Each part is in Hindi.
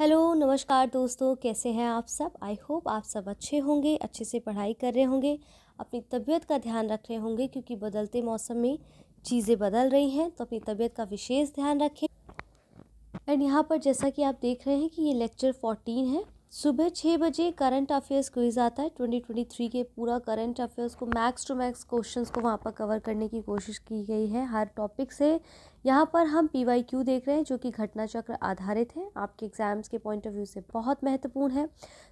हेलो नमस्कार दोस्तों कैसे हैं आप सब आई होप आप सब अच्छे होंगे अच्छे से पढ़ाई कर रहे होंगे अपनी तबीयत का ध्यान रख रहे होंगे क्योंकि बदलते मौसम में चीज़ें बदल रही हैं तो अपनी तबीयत का विशेष ध्यान रखें एंड यहाँ पर जैसा कि आप देख रहे हैं कि ये लेक्चर फोर्टीन है सुबह छः बजे करंट अफेयर्स क्विज आता है ट्वेंटी ट्वेंटी थ्री के पूरा करंट अफेयर्स को मैक्स टू मैक्स क्वेश्चंस को वहाँ पर कवर करने की कोशिश की गई है हर टॉपिक से यहाँ पर हम पी वाई क्यू देख रहे हैं जो कि घटना चक्र आधारित है आपके एग्ज़ाम्स के पॉइंट ऑफ व्यू से बहुत महत्वपूर्ण है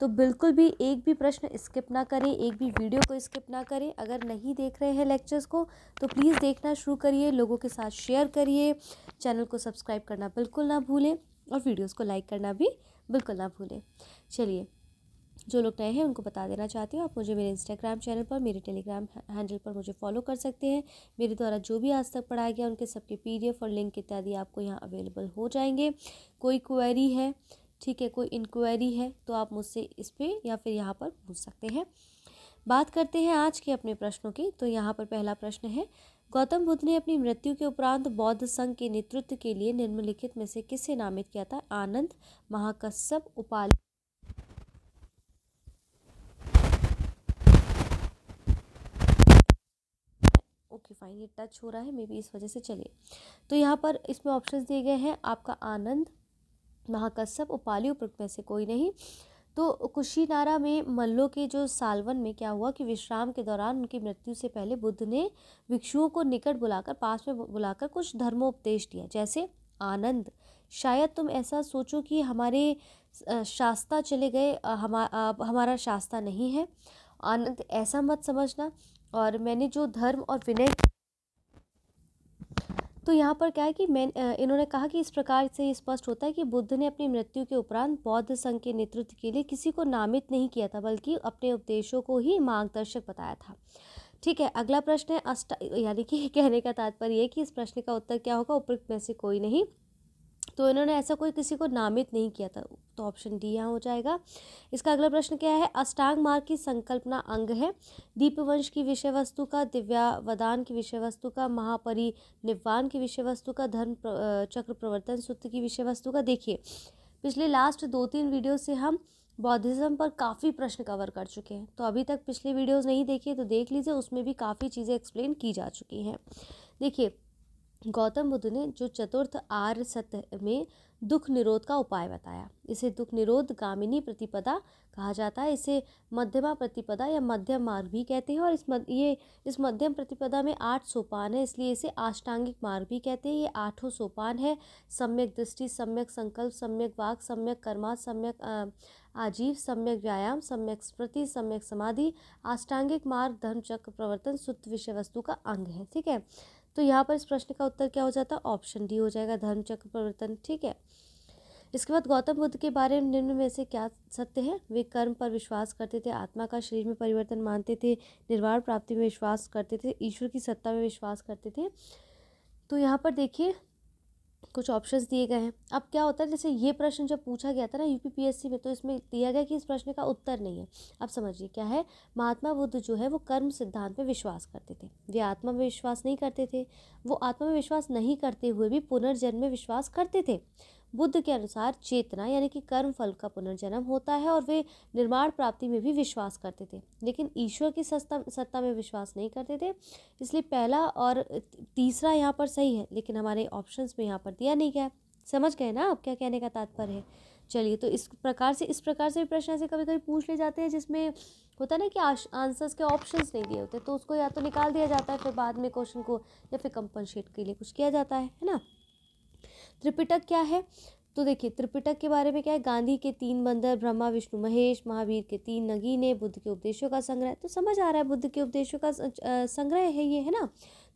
तो बिल्कुल भी एक भी प्रश्न स्किप ना करें एक भी वीडियो को स्किप ना करें अगर नहीं देख रहे हैं लेक्चर्स को तो प्लीज़ देखना शुरू करिए लोगों के साथ शेयर करिए चैनल को सब्सक्राइब करना बिल्कुल ना भूलें और वीडियोज़ को लाइक करना भी बिल्कुल ना भूलें चलिए जो लोग नए हैं उनको बता देना चाहती हूँ आप मुझे मेरे इंस्टाग्राम चैनल पर मेरे टेलीग्राम हैंडल पर मुझे फॉलो कर सकते हैं मेरे द्वारा जो भी आज तक पढ़ाया गया उनके सबके पीडीएफ और लिंक इत्यादि आपको यहाँ अवेलेबल हो जाएंगे कोई क्वेरी है ठीक है कोई इंक्वायरी है तो आप मुझसे इस पर या फिर यहाँ पर पूछ सकते हैं बात करते हैं आज के अपने प्रश्नों की तो यहाँ पर पहला प्रश्न है गौतम बुद्ध ने अपनी मृत्यु के उपरांत बौद्ध संघ के नेतृत्व के लिए निम्नलिखित में से किसे नामित किया था आनंद महाकश्यप उपाल ओके फाइन ये टच हो रहा है मे बी इस वजह से चलिए तो यहाँ पर इसमें ऑप्शंस दिए गए हैं आपका आनंद महाकश्यप उपाली उपरुक्त में से कोई नहीं तो कुशीनारा में मल्लों के जो सालवन में क्या हुआ कि विश्राम के दौरान उनकी मृत्यु से पहले बुद्ध ने भिक्षुओं को निकट बुलाकर पास में बुलाकर कुछ धर्मोपदेश दिया जैसे आनंद शायद तुम ऐसा सोचो कि हमारे शास्ता चले गए हमा हमारा शास्ता नहीं है आनंद ऐसा मत समझना और मैंने जो धर्म और विनय तो यहाँ पर क्या है कि मैं इन्होंने कहा कि इस प्रकार से स्पष्ट होता है कि बुद्ध ने अपनी मृत्यु के उपरांत बौद्ध संघ के नेतृत्व के लिए किसी को नामित नहीं किया था बल्कि अपने उपदेशों को ही मार्गदर्शक बताया था ठीक है अगला प्रश्न है अष्ट यानी कि कहने का तात्पर्य है कि इस प्रश्न का उत्तर क्या होगा उपयुक्त में से कोई नहीं तो इन्होंने ऐसा कोई किसी को नामित नहीं किया था तो ऑप्शन डी यहाँ हो जाएगा इसका अगला प्रश्न क्या है अष्टांग मार्ग की संकल्पना अंग है दीपवंश की विषय वस्तु का दिव्यावदान की विषय वस्तु का महापरि की विषय वस्तु का धर्म प्र, चक्र प्रवर्तन सूत्र की विषय वस्तु का देखिए पिछले लास्ट दो तीन वीडियो से हम बौद्धिज़्म पर काफ़ी प्रश्न कवर कर चुके हैं तो अभी तक पिछले वीडियोज़ नहीं देखिए तो देख लीजिए उसमें भी काफ़ी चीज़ें एक्सप्लेन की जा चुकी हैं देखिए गौतम बुद्ध ने जो चतुर्थ आर्य सत्य में दुख निरोध का उपाय बताया इसे दुख निरोध गामिनी प्रतिपदा कहा जाता है इसे मध्यमा प्रतिपदा या मध्यम मार्ग भी कहते हैं और इस मद, ये इस मध्यम प्रतिपदा में आठ सोपान है इसलिए इसे आष्टांगिक मार्ग भी कहते हैं ये आठों सोपान है सम्यक दृष्टि सम्यक संकल्प सम्यक वाक सम्यक कर्मा सम्यक आजीव सम्यक व्यायाम सम्यक स्मृति सम्यक समाधि आष्टांगिक मार्ग धर्मचक्र प्रवर्तन सुत विषय वस्तु का अंग है ठीक है तो यहाँ पर इस प्रश्न का उत्तर क्या हो जाता है ऑप्शन डी हो जाएगा धर्मचक्र प्रवर्तन ठीक है इसके बाद गौतम बुद्ध के बारे में निम्न में से क्या सत्य है वे कर्म पर विश्वास करते थे आत्मा का शरीर में परिवर्तन मानते थे निर्वाण प्राप्ति में विश्वास करते थे ईश्वर की सत्ता में विश्वास करते थे तो यहाँ पर देखिए कुछ ऑप्शंस दिए गए हैं अब क्या होता है जैसे ये प्रश्न जब पूछा गया था ना यूपीपीएससी में तो इसमें दिया गया कि इस प्रश्न का उत्तर नहीं है अब समझिए क्या है महात्मा बुद्ध जो है वो कर्म सिद्धांत में विश्वास करते थे वे आत्मा में विश्वास नहीं करते थे वो आत्मा में विश्वास नहीं करते हुए भी पुनर्जन्म में विश्वास करते थे बुद्ध के अनुसार चेतना यानी कि कर्म फल का पुनर्जन्म होता है और वे निर्माण प्राप्ति में भी विश्वास करते थे लेकिन ईश्वर की सत्ता सत्ता में विश्वास नहीं करते थे इसलिए पहला और तीसरा यहाँ पर सही है लेकिन हमारे ऑप्शंस में यहाँ पर दिया नहीं गया समझ गए ना आप क्या कहने का तात्पर्य है चलिए तो इस प्रकार से इस प्रकार से भी प्रश्न ऐसे कभी कभी पूछ ले जाते हैं जिसमें होता है ना कि आंसर्स के ऑप्शंस नहीं दिए होते तो उसको या तो निकाल दिया जाता है फिर बाद में क्वेश्चन को या फिर कंपनशेट के लिए कुछ किया जाता है है ना त्रिपिटक क्या है तो देखिए त्रिपिटक के बारे में क्या है गांधी के तीन बंदर ब्रह्मा विष्णु महेश महावीर के तीन नगीने बुद्ध के उपदेशों का संग्रह तो समझ आ रहा है बुद्ध के उपदेशों का संग्रह है ये है ना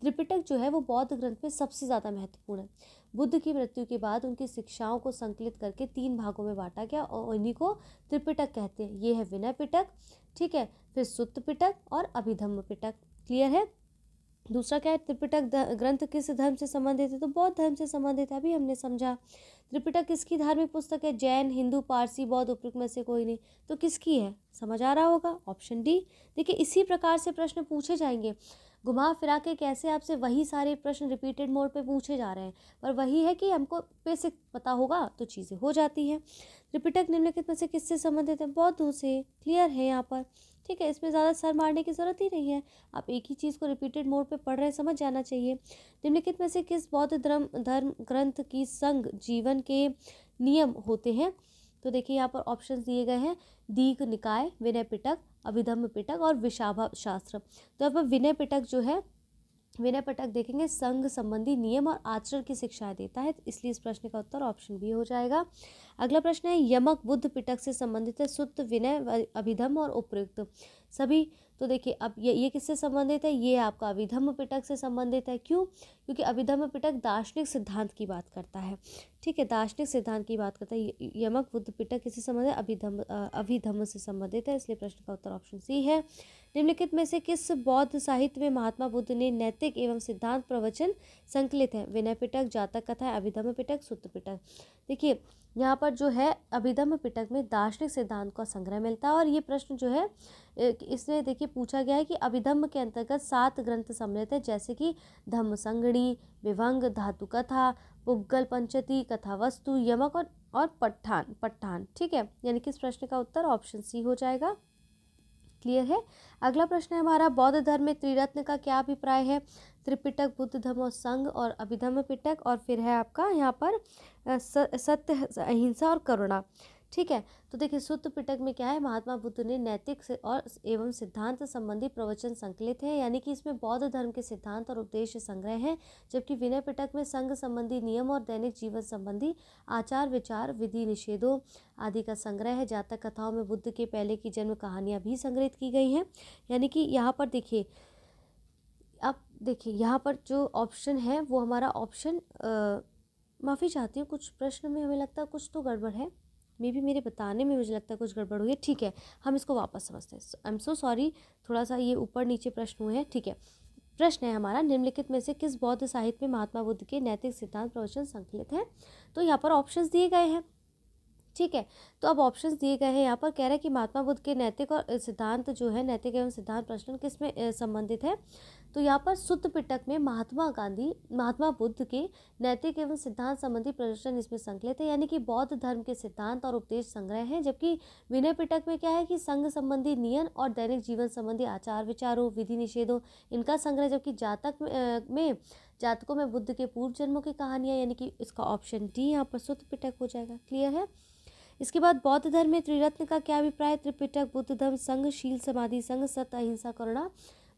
त्रिपिटक जो है वो बौद्ध ग्रंथ में सबसे ज़्यादा महत्वपूर्ण है बुद्ध की मृत्यु के बाद उनकी शिक्षाओं को संकलित करके तीन भागों में बांटा गया और इन्हीं को त्रिपिटक कहते हैं ये है विनय पिटक ठीक है फिर सुत्त पिटक और अभिधम्म पिटक क्लियर है दूसरा क्या है त्रिपिटक ग्रंथ किस धर्म से संबंधित है तो बौद्ध धर्म से संबंधित है अभी हमने समझा त्रिपिटक किसकी धार्मिक पुस्तक है जैन हिंदू पारसी बौद्ध उपयुक्त में से कोई नहीं तो किसकी है समझ आ रहा होगा ऑप्शन डी देखिए इसी प्रकार से प्रश्न पूछे जाएंगे घुमा फिरा के कैसे आपसे वही सारे प्रश्न रिपीटेड मोड पे पूछे जा रहे हैं पर वही है कि हमको बेसिक पता होगा तो चीज़ें हो जाती हैं त्रिपिटक निम्नलिखित में से किससे संबंधित है बौद्धों से क्लियर है यहाँ पर ठीक है इसमें ज़्यादा सर मारने की ज़रूरत ही नहीं है आप एक ही चीज़ को रिपीटेड मोड पे पढ़ रहे हैं समझ जाना चाहिए निम्नलिखित में से किस बौद्ध धर्म धर्म ग्रंथ की संग जीवन के नियम होते हैं तो देखिए यहाँ पर ऑप्शन दिए गए हैं दीघ निकाय विनय पिटक अभिधम्म पिटक और विशाभा शास्त्र तो यहाँ पर विनय पिटक जो है विनय पटक देखेंगे संघ संबंधी नियम और आचरण की शिक्षाएं देता है इसलिए इस प्रश्न का उत्तर ऑप्शन बी हो जाएगा अगला प्रश्न है यमक बुद्ध पिटक से संबंधित है सुत विनय अभिधम और उपयुक्त सभी तो देखिए अब ये ये किससे संबंधित है ये आपका अभिधम्म पिटक से संबंधित है क्यों क्योंकि अभिधम्म पिटक दार्शनिक सिद्धांत की बात करता है ठीक है दार्शनिक सिद्धांत की बात करता है यमक बुद्ध पिटक किससे संबंधित है अभिधम अभिधम्म से संबंधित है इसलिए प्रश्न का उत्तर ऑप्शन सी है निम्नलिखित में से किस बौद्ध साहित्य में महात्मा बुद्ध ने नैतिक एवं सिद्धांत प्रवचन संकलित है विनय पिटक जातक कथा अभिधम्म पिटक सूत्र पिटक देखिए यहाँ पर जो है अभिधम पिटक में दार्शनिक सिद्धांत का संग्रह मिलता है और ये प्रश्न जो है इसमें देखिए पूछा गया है कि अभिधम के अंतर्गत सात ग्रंथ सम्मिलित है जैसे कि धम्म संगणी विभंग धातु कथा पुग्गल पंचती कथा वस्तु यमक और, और पठान पठान ठीक है यानी कि इस प्रश्न का उत्तर ऑप्शन सी हो जाएगा क्लियर है अगला प्रश्न है हमारा बौद्ध धर्म में त्रिरत्न का क्या अभिप्राय है त्रिपिटक बुद्ध धर्म संघ और अभिधम पिटक और फिर है आपका यहाँ पर सत्य अहिंसा और करुणा ठीक है तो देखिए सूत्र पिटक में क्या है महात्मा बुद्ध ने नैतिक और एवं सिद्धांत संबंधी प्रवचन संकलित है यानी कि इसमें बौद्ध धर्म के सिद्धांत और उपदेश संग्रह हैं जबकि विनय पिटक में संघ संबंधी नियम और दैनिक जीवन संबंधी आचार विचार विधि निषेधों आदि का संग्रह है जातक कथाओं में बुद्ध के पहले की जन्म कहानियाँ भी संग्रहित की गई हैं यानी कि यहाँ पर देखिए देखिए यहाँ पर जो ऑप्शन है वो हमारा ऑप्शन माफ़ी चाहती हूँ कुछ प्रश्न में हमें लगता है कुछ तो गड़बड़ है मे बी मेरे बताने में मुझे लगता है कुछ गड़बड़ हुई है ठीक है हम इसको वापस समझते हैं आई एम सो सॉरी थोड़ा सा ये ऊपर नीचे प्रश्न हुए हैं ठीक है प्रश्न है हमारा निम्नलिखित में से किस बौद्ध साहित्य में महात्मा बुद्ध के नैतिक सिद्धांत प्रवचन संकलित हैं तो यहाँ पर ऑप्शंस दिए गए हैं ठीक है तो अब ऑप्शन दिए गए हैं यहाँ पर कह रहे हैं कि महात्मा बुद्ध के नैतिक और सिद्धांत जो है नैतिक एवं सिद्धांत प्रश्न किस में संबंधित है तो यहाँ पर शुद्ध पिटक में महात्मा गांधी महात्मा बुद्ध के नैतिक एवं सिद्धांत संबंधी प्रदर्शन इसमें संकलित है यानी कि बौद्ध धर्म के सिद्धांत और उपदेश संग्रह हैं जबकि विनय पिटक में क्या है कि संघ संबंधी नियम और दैनिक जीवन संबंधी आचार विचारों विधि निषेधों इनका संग्रह जबकि जातक में जातकों में बुद्ध के पूर्व जन्मों की कहानियाँ यानी कि इसका ऑप्शन डी यहाँ पर शुद्ध पिटक हो जाएगा क्लियर है इसके बाद बौद्ध धर्म में त्रिरत्न का क्या अभिप्राय त्रिपिटक बुद्ध धर्म संघ शील समाधि संघ सत अहिंसा करुणा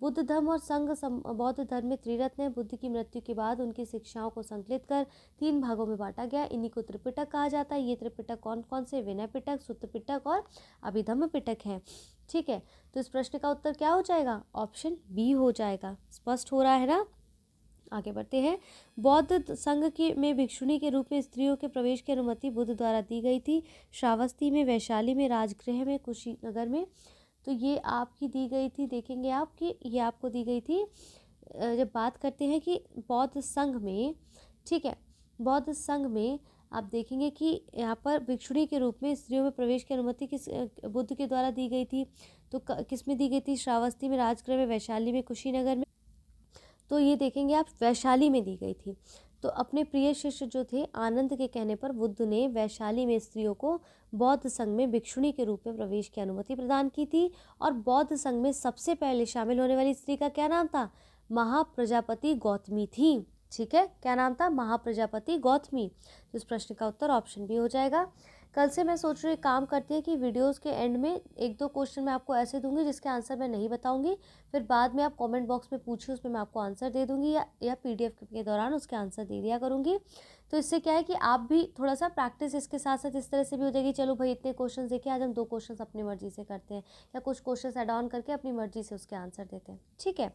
बुद्ध धर्म और संघ बौद्ध धर्म में त्रिरत्न है बुद्ध की मृत्यु के बाद उनकी शिक्षाओं को संकलित कर तीन भागों में बांटा गया इन्हीं को त्रिपिटक कहा जाता है ये त्रिपिटक कौन कौन से विनय पिटक सूत्र पिटक और अभिधम पिटक हैं ठीक है तो इस प्रश्न का उत्तर क्या हो जाएगा ऑप्शन बी हो जाएगा स्पष्ट हो रहा है ना आगे बढ़ते हैं बौद्ध संघ के में भिक्षुणी के रूप में स्त्रियों के प्रवेश की अनुमति बुद्ध द्वारा दी गई थी श्रावस्ती में वैशाली में राजगृह में कुशीनगर में तो ये आपकी दी गई थी देखेंगे आप कि ये आपको दी गई थी जब बात करते हैं कि बौद्ध संघ में ठीक है बौद्ध संघ में आप देखेंगे कि यहाँ पर भिक्षुणी के रूप में स्त्रियों में प्रवेश की अनुमति किस बुद्ध के द्वारा दी गई थी तो किस में दी गई थी श्रावस्ती में राजगृह में वैशाली में कुशीनगर में तो ये देखेंगे आप वैशाली में दी गई थी तो अपने प्रिय शिष्य जो थे आनंद के कहने पर बुद्ध ने वैशाली में स्त्रियों को बौद्ध संघ में भिक्षुणी के रूप में प्रवेश की अनुमति प्रदान की थी और बौद्ध संघ में सबसे पहले शामिल होने वाली स्त्री का क्या नाम था महाप्रजापति गौतमी थी ठीक है क्या नाम था महाप्रजापति गौतमी तो इस प्रश्न का उत्तर ऑप्शन भी हो जाएगा कल से मैं सोच रही काम करते हैं कि वीडियोस के एंड में एक दो क्वेश्चन मैं आपको ऐसे दूंगी जिसके आंसर मैं नहीं बताऊंगी फिर बाद में आप कमेंट बॉक्स में पूछिए उसमें मैं आपको आंसर दे दूंगी या या पीडीएफ के दौरान उसके आंसर दे दिया करूँगी तो इससे क्या है कि आप भी थोड़ा सा प्रैक्टिस इसके साथ साथ इस तरह से भी हो जाएगी चलो भाई इतने क्वेश्चन देखिए आज हम दो क्वेश्चन अपनी मर्जी से करते हैं या कुछ क्वेश्चन एड ऑन करके अपनी मर्जी से उसके आंसर देते हैं ठीक है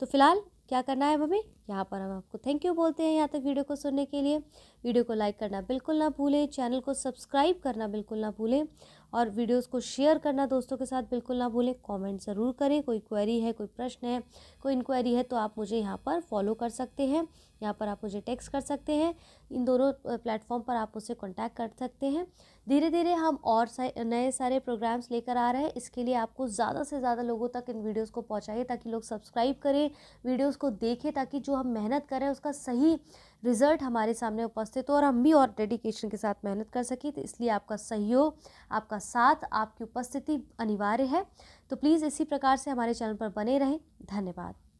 तो फिलहाल क्या करना है मम्मी यहाँ पर हम आपको थैंक यू बोलते हैं यहाँ तक वीडियो को सुनने के लिए वीडियो को लाइक करना बिल्कुल ना भूलें चैनल को सब्सक्राइब करना बिल्कुल ना भूलें और वीडियोस को शेयर करना दोस्तों के साथ बिल्कुल ना भूलें कमेंट ज़रूर करें कोई क्वेरी है कोई प्रश्न है कोई इंक्वायरी है तो आप मुझे यहाँ पर फॉलो कर सकते हैं यहाँ पर आप मुझे टेक्स्ट कर सकते हैं इन दोनों प्लेटफॉर्म पर आप मुझसे कॉन्टैक्ट कर सकते हैं धीरे धीरे हम और सा, नए सारे प्रोग्राम्स लेकर आ रहे हैं इसके लिए आपको ज़्यादा से ज़्यादा लोगों तक इन वीडियोज़ को पहुँचाइए ताकि लोग सब्सक्राइब करें वीडियोज़ को देखें ताकि जो हम मेहनत करें उसका सही रिजल्ट हमारे सामने उपस्थित हो और हम भी और डेडिकेशन के साथ मेहनत कर सकें तो इसलिए आपका सहयोग आपका साथ आपकी उपस्थिति अनिवार्य है तो प्लीज़ इसी प्रकार से हमारे चैनल पर बने रहें धन्यवाद